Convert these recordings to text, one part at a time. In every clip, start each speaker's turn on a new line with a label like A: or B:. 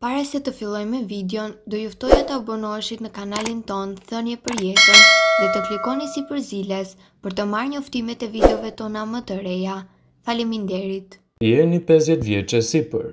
A: Pare se të filloj me videon, do juftoj e të abonoshit në kanalin ton, thënje për jetën dhe të klikoni si për ziles për të marrë një uftimet e videove tona më të reja. Falimin derit! Jeni 50 vjeqe si për,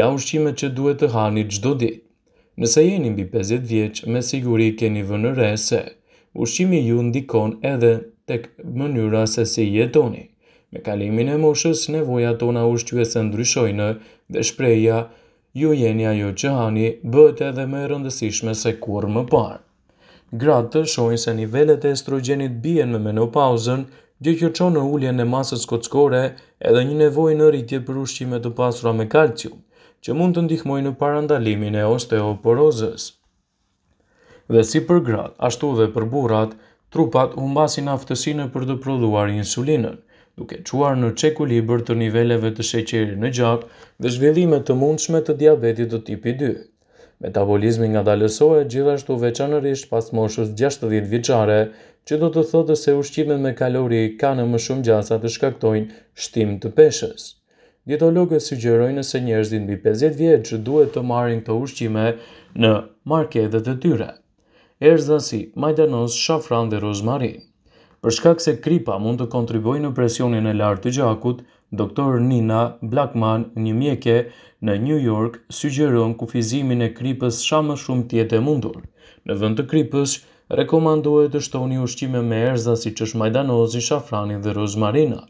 A: ja ushqime që duhet të hani gjdo dit. Nëse jeni mbi 50 vjeq, me siguri keni vënëre se ushqimi ju ndikon edhe tek mënyra se si jetoni. Me kalimin e moshës, nevoja tona ushqyve se ndryshojnë dhe shpreja ju jeni ajo që hani bëhet edhe më e rëndësishme se kur më parë. Gratë të shojnë se nivellet e estrogenit bjen me menopauzën, gjë që në ulljen e masës kockore edhe një nevoj në rritje për ushqime të pasura me kalcium, që mund të ndihmoj në parandalimin e osteoporozës. Dhe si për gratë, ashtu dhe për burat, trupat humbasin aftësinë për të prodhuar insulinën, duke quar në qeku liber të niveleve të sheqeri në gjak dhe zhvillime të mundshme të diabetit të tipi 2. Metabolizmi nga dalësoj e gjithashtu veçanërisht pas moshës 60 vjeqare, që do të thotë se ushqime me kalori ka në më shumë gjasa të shkaktojnë shtim të peshes. Dietologët sugjerojnë se njerëzit mbi 50 vjetë që duhet të marrin të ushqime në marketet të tyre. Erzasi, majdanoz, shafran dhe rozmarin për shkak se kripa mund të kontriboj në presionin e lartë të gjakut, doktor Nina Blackman, një mjeke në New York, sugjeron kufizimin e kripës sa më shumë tjetë e mundur. Në vënd të kripës, rekomandohet të shtoni ushqime me erza si qësh majdanozi, shafrani dhe rozmarina.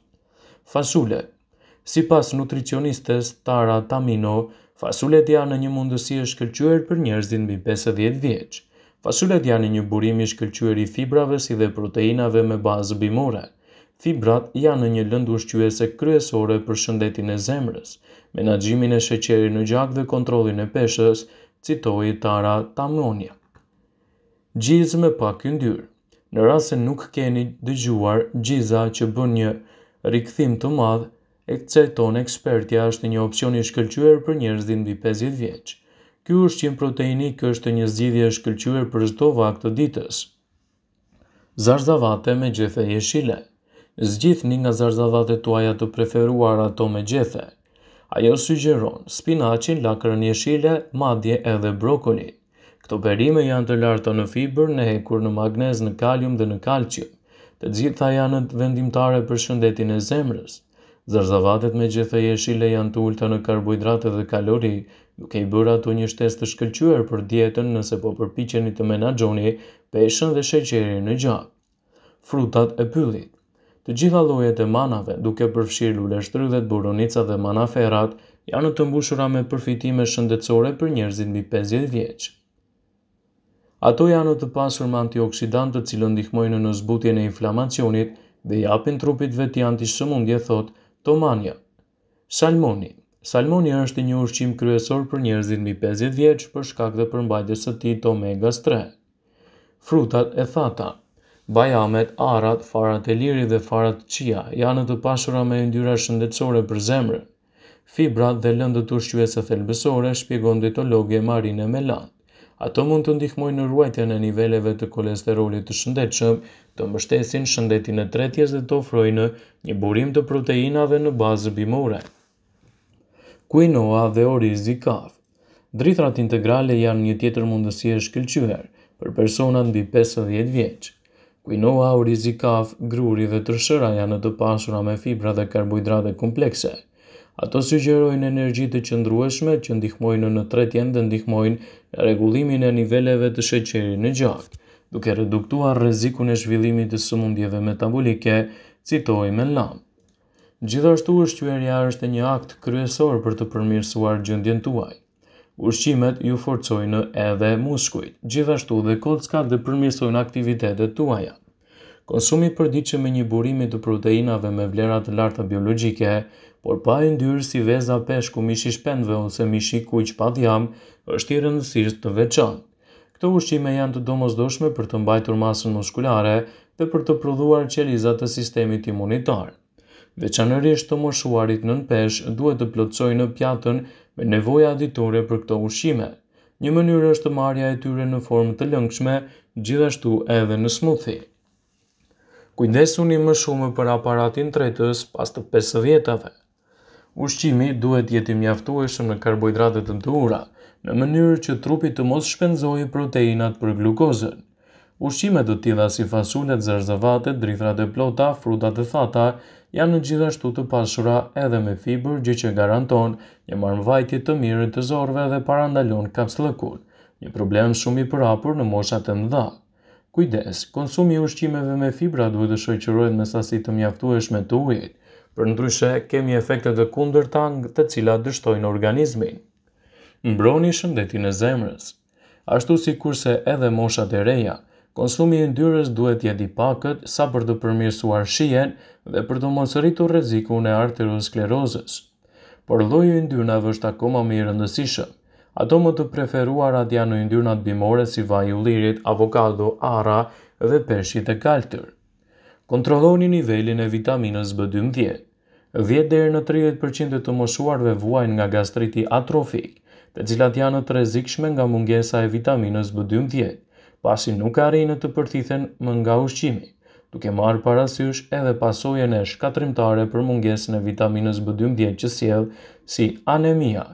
A: Fasule Si pas nutricionistes Tara Tamino, fasulet janë në një mundësi e shkërqyër për njerëzin mbi 50 vjeqë. Fasulet janë një burim i shkëlqyer i fibrave si dhe proteinave me bazë bimore. Fibrat janë një lëndë ushqyese kryesore për shëndetin e zemrës, menaxhimin e sheqerit në gjak dhe kontrollin e peshës, citoi Tara Tamonia. Gjizë me pak yndyrë. Në rrasën se nuk keni dëgjuar gjiza që bën një rikëthim të madhë, e këtë ton ekspertja është një opcioni i shkëllqyër për njerëzit mbi 50 vjeqë. Ky ushqim proteinik është një zgjidhje e shkëlqyer për çdo vakt të ditës. Zarzavate me gjethe jeshile. Zgjidhni nga zarzavatet tuaja të preferuara ato me gjethe. Ajo sugjeron spinaqin, lakrën jeshile, madje edhe brokoli. Këto perime janë të larta në fiber, në hekur, në magnez, në kalium dhe në kalcium. Të gjitha janë të vendimtare për shëndetin e zemrës. Zarzavatet me gjethe jeshile janë të ulta në karbohidrate dhe kalori, duke i bërë ato një shtes të shkëllqyër për dietën nëse po përpicheni të menagjoni peshën dhe sheqeri në gjatë. Frutat e pyllit Të gjitha lojet e manave, duke përfshirë lulleshtry dhe të buronica dhe manaferat, janë të mbushura me përfitime shëndetsore për njerëzit mi 50 vjeqë. Ato janë të pasur me antioksidant të cilë ndihmojnë në zbutjen e inflamacionit dhe japin trupit veti antishëmundje, thot Tomania. Salmonit Salmoni është një ushqim kryesor për njerëzit mbi 50 vjeç për shkak të përmbajtjes së tij të omega 3. Frutat e thata, bajamet, arrat, farat e liri dhe farat qia janë të pasura me yndyra shëndetësore për zemrën. Fibrat dhe lëndët ushqyese thelbësore shpjegon dietologe Marine Melan. Ato mund të ndihmojnë në ruajtjen e niveleve të kolesterolit të shëndetshëm, të mbështesin shëndetin e tretjes dhe të ofrojnë një burim të proteinave në bazë bimore kuinoa dhe orizi kafë. Drithrat integrale janë një tjetër mundësi e shkëllqyher për personat mbi 50 vjeqë. Kuinoa, orizi kafë, gruri dhe tërshëra janë të pasura me fibra dhe karbohidrate komplekse. Ato sugjerojnë energji të qëndrueshme që ndihmojnë në tretjen dhe ndihmojnë në regullimin e niveleve të sheqeri në gjakë, duke reduktuar rezikun e zhvillimit të sëmundjeve metabolike, citoj me lamë. Gjithashtu erja është një akt kryesor për të përmirësuar gjendjen tuaj. Ushqimet ju forcojnë edhe muskujt. Gjithashtu dhe kocka dhe përmirësojnë aktivitetet tuaja. Konsumi përdiqe me një burimi të proteinave me vlerat larta biologike, por pa e ndyrë si veza peshku mishi shpendve ose mishi kuq pa djam, është i rëndësirës të veçan. Këto ushqime janë të domosdoshme për të mbajtur masën muskulare dhe për të prodhuar qelizat të sistemit imunitarë veçanërisht të moshuarit nën pesh, duhet të plotësojnë në pjatën me nevoja aditore për këto ushqime. Një mënyrë është marrja e tyre në formë të lëngshme, gjithashtu edhe në smoothie. Kujdesuni më shumë për aparatin tretës pas të 50 vjetave. Ushqimi duhet jetë i mjaftueshëm në karbohidrate të ndhura, në mënyrë që trupi të mos shpenzojë proteinat për glukozën. Ushqime të tilla si fasulet, zarzavate, drithrat e plota, frutat e thata, janë gjithashtu të pasura edhe me fibër gjë që garanton një marmvajtje të mirë të zorve dhe parandalon kapslëkun, një problem shumë i përhapur në moshat e mëdha. Kujdes, konsumi i ushqimeve me fibra duhet të shoqërohet me sasi të mjaftueshme të ujit. Për ndryshe, kemi efekte të kundër tangë të cilat dështojnë organizmin. Mbroni shëndetin e zemrës. Ashtu si kurse edhe moshat e reja, konsumi i yndyrës duhet të jetë i pakët sa për të përmirësuar shijen dhe për të mos rritur rrezikun e arteriosklerozës. Por lloji i yndyrnave është akoma më i rëndësishëm. Ato më të preferuar atë janë në ndyrnat bimore si vaj u lirit, avokado, ara dhe peshjit e kaltër. Kontrolloni nivelin e vitaminës B12. 10 dhe në 30% të moshuarve dhe vuajnë nga gastriti atrofik, të cilat janë të rezikshme nga mungesa e vitaminës B12 pasi nuk arrinë të përthithen më nga ushqimi, duke marrë parasysh edhe pasojën e shkatrimtare për mungesën e vitaminës B12 që sjell, si anemia,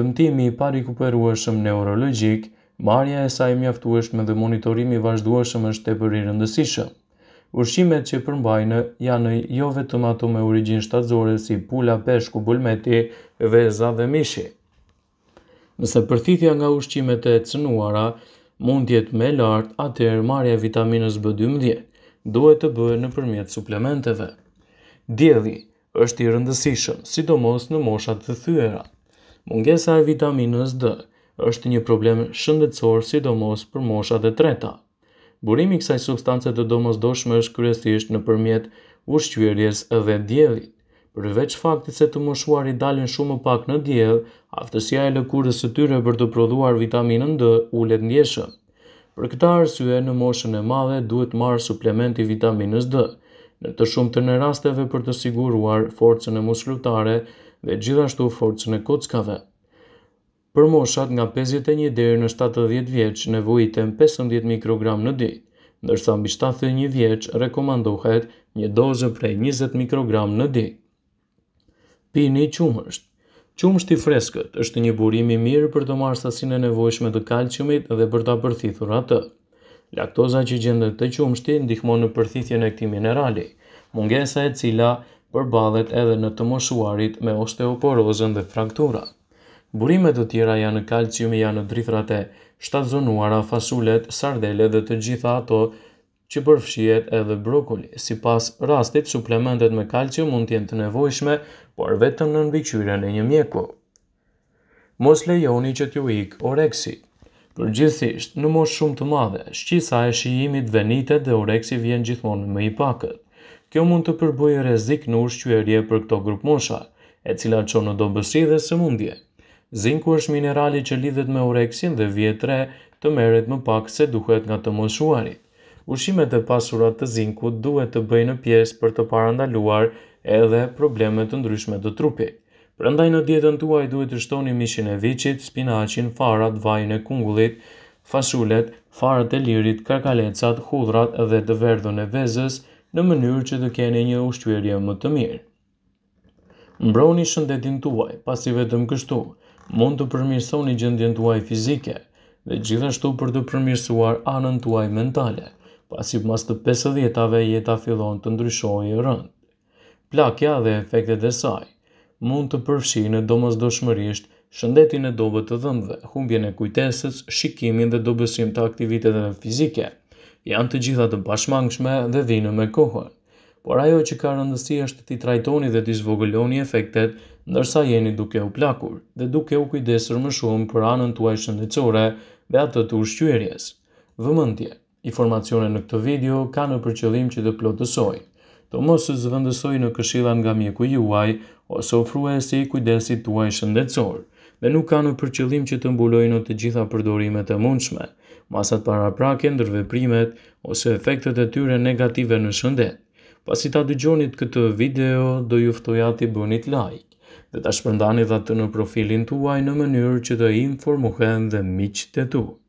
A: dëmtimi i parikuperueshëm neurologjik, marrja e saj mjaftueshme dhe monitorimi i vazhdueshëm është tepër i rëndësishëm. Ushqimet që përmbajnë janë jo vetëm ato me origjinë shtazore si pula, peshku, bulmeti, veza dhe mishi. Nëse përthitja nga ushqimet e cënuara, mund tjetë me lartë atër marja vitaminës B12, duhet të bëhe në përmjet suplementeve. Djedhi është i rëndësishëm, sidomos në moshat të thyera. Mungesa e vitaminës D është një problem shëndetësor sidomos për moshat dhe treta. Burimi kësaj substancët të domës doshme është kërësisht në përmjet ushqyërjes dhe djedhi përveç faktit se të i dalin shumë pak në diell, aftësia e lëkurës së tyre për të prodhuar vitaminën D ulet ndjeshëm. Për këtë arsye në moshën e madhe duhet marr suplementi vitaminës D, në të shumtën e rasteve për të siguruar forcën e muskulare dhe gjithashtu forcën e kockave. Për moshat nga 51 deri në 70 vjeç nevojiten 15 mikrogram në ditë, ndërsa mbi 71 vjeç rekomandohet një dozë prej 20 mikrogram në ditë. Pini qumësht. Qumësht i freskët është një burim i mirë për të marrë sasinë e nevojshme të kalciumit dhe për ta përthithur atë. Laktoza që gjendet të qumështi ndihmon në përthithjen e këti minerali, mungesa e cila përbadhet edhe në të moshuarit me osteoporozën dhe fraktura. Burimet të tjera janë kalciumi janë drithrate, shtazonuara, fasulet, sardele dhe të gjitha ato që përfshihet edhe brokoli. Si pas rastit, suplementet me kalcium mund tjenë të nevojshme, por vetëm në nënbikqyre në një mjeku. Mos lejoni që t'ju ikë oreksi. Përgjithisht, në mos shumë të madhe, shqisa e shijimit venitet dhe oreksi vjen gjithmonë me i pakët. Kjo mund të përbëjë rezik në ushqyërje për këto grup mosha, e cila që në dobesi dhe së mundje. Zinku është minerali që lidhet me oreksin dhe vjetre të meret më pak se duhet nga të moshuarit ushimet e pasurat të zinkut duhet të bëjnë pjesë për të parandaluar edhe problemet të ndryshme të trupit. Prandaj në dietën tuaj duhet të shtoni mishin e viçit, spinaqin, farat, vajin e kungullit, fasulet, farat e lirit, karkalecat, hudrat dhe të verdhën e vezës në mënyrë që të keni një ushqyerje më të mirë. Mbroni shëndetin tuaj, pasi vetëm kështu mund të përmirësoni gjendjen tuaj fizike dhe gjithashtu për të përmirësuar anën tuaj mentale pasi mas të pesëdhjetave jeta fillon të ndryshoj e rënd. Plakja dhe efektet e saj mund të përfshinë do mas doshmërisht shëndetin e dobe të dhëmbëve, humbjen e kujtesës, shikimin dhe dobesim të dhe fizike. Janë të gjitha të pashmangshme dhe dhinë me kohën. Por ajo që ka rëndësi është të i trajtoni dhe të izvogëlloni efektet, ndërsa jeni duke u plakur dhe duke u kujdesur më shumë për anën tuaj shëndecore dhe atë të ushqyërjes. Vëmëndjet Informacione në këtë video ka në përqëllim që të plotësoj, të mos të zëvëndësoj në këshilan nga mjeku juaj ose ofruaj si kujdesit tuaj shëndetsor, dhe nuk ka në përqëllim që të mbuloj në të gjitha përdorimet e mundshme, masat para prake ndërve primet ose efektet e tyre negative në shëndet. Pasi ta dëgjonit këtë video, do juftoja të bënit like dhe ta shpërndani dhe të në profilin tuaj në mënyrë që të informohen dhe miqë të tuaj.